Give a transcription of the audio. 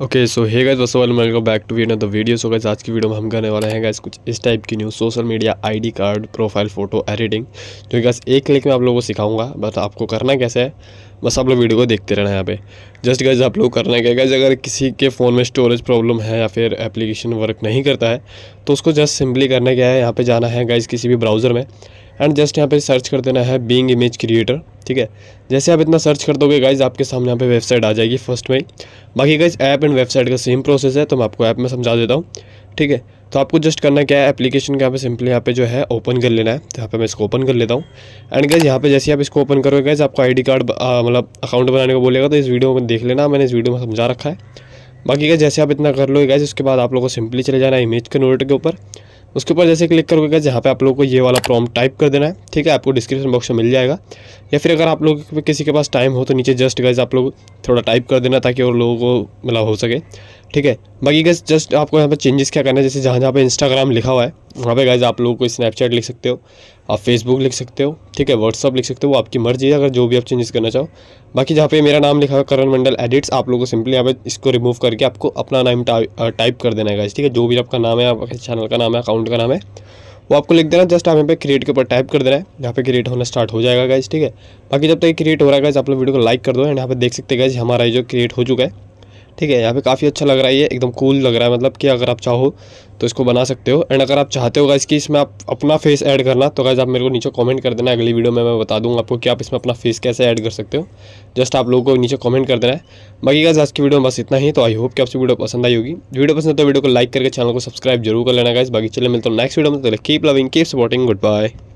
okay so hey guys वसो welcome welcome back to video the video so guys आज की video में हम करने वाले हैं गाइस कुछ इस टाइप की news social media ID card profile photo editing जो गाइस एक क्लिक में आप लोगों को सिखाऊंगा बट आपको करना कैसे है बस आप लोग वीडियो को देखते रहना यहाँ पे जस्ट गाइज आप लोग करना क्या गाइज अगर किसी के फ़ोन में स्टोरेज प्रॉब्लम है या फिर एप्लीकेशन वर्क नहीं करता है तो उसको जस्ट सिंपली करना क्या है यहाँ पर जाना है गाइज़ किसी भी ब्राउज़र में एंड जस्ट यहाँ पे सर्च कर देना है बींग इमेज क्रिएटर ठीक है जैसे आप इतना सर्च कर दोगे गाइज आपके सामने यहाँ पे वेबसाइट आ जाएगी फर्स्ट में ही बाकी गाइज ऐप एंड वेबसाइट का सेम प्रोसेस है तो मैं आपको ऐप में समझा देता हूँ ठीक है तो आपको जस्ट करना क्या है एप्लीकेशन के यहाँ पे सिंपली यहाँ पे जो है ओपन कर लेना है तो यहाँ पे मैं इसको ओपन कर लेता हूँ एंड गैस यहाँ पे जैसे आप इसको ओपन करोगे गैस आपको आईडी कार्ड मतलब अकाउंट बनाने को बोलेगा तो इस वीडियो में देख लेना मैंने इस वीडियो में समझा रखा है बाकी गैस जैसे आप इतना कर लो गैस उसके बाद आप लोगों को सिंपली चले जाना है इमेज के नोट के ऊपर उसके ऊपर जैसे क्लिक करोगे जहाँ पे आप लोगों को ये वाला प्रॉम्प्ट टाइप कर देना है ठीक है आपको डिस्क्रिप्शन बॉक्स में मिल जाएगा या फिर अगर आप लोग किसी के पास टाइम हो तो नीचे जस्ट गाइज आप लोग थोड़ा टाइप कर देना ताकि और लोगों को मतलब हो सके ठीक है बाकी गैस जस्ट आपको यहाँ पर चेंजेस क्या करना है जैसे जहाँ जहाँ पे इंस्टाग्राम लिखा हुआ है वहाँ पे गैस आप लोगों को स्नैपचैट लिख सकते हो आप फेसबुक लिख सकते हो ठीक है व्हाट्सअप लिख सकते हो वो आपकी मर्जी है अगर जो भी आप चेंजेस करना चाहो बाकी जहाँ पे मेरा नाम लिखा हुआ करण मंडल एडिट्स आप लोगों को सिंपली यहाँ पे इसको रिमूव करके आपको अपना नाम टाइप कर देना है गैस ठीक है जो भी आपका नाम है आपके चैनल का नाम है अकाउंट का नाम है वो आपको लिख देना जस्ट आप यहाँ पे क्रिएट के ऊपर टाइप कर देना है यहाँ पे क्रिएट होना स्टार्ट हो जाएगा गाइज ठीक है बाकी जब तक क्रिएट हो रहा है गैस आप लोग वीडियो को लाइक कर दो एंड यहाँ पे देख सकते हैं हमारा जो क्रिएट हो चुका है ठीक है यहाँ पे काफ़ी अच्छा लग रहा है ये एकदम कूल लग रहा है मतलब कि अगर आप चाहो तो इसको बना सकते हो एंड अगर आप चाहते हो इसकी कि इसमें आप अपना फेस ऐड करना तो गाइज आप मेरे को नीचे कमेंट कर देना अगली वीडियो में मैं बता दूंगा आपको कि आप इसमें अपना फेस कैसे ऐड कर सकते हो जस्ट आप लोगों को नीचे कमेंट कर देना है बाकी गाइज आज की वीडियो में बस इतना ही तो आई होप कि आपसे वीडियो पसंद आई होगी वीडियो पसंद तो वीडियो को लाइक करके चैनल को सब्सक्राइब जरूर कर लेना गाइज बाकी चले मिलते हैं नेक्स्ट वीडियो में तो keep loving keep supporting good bye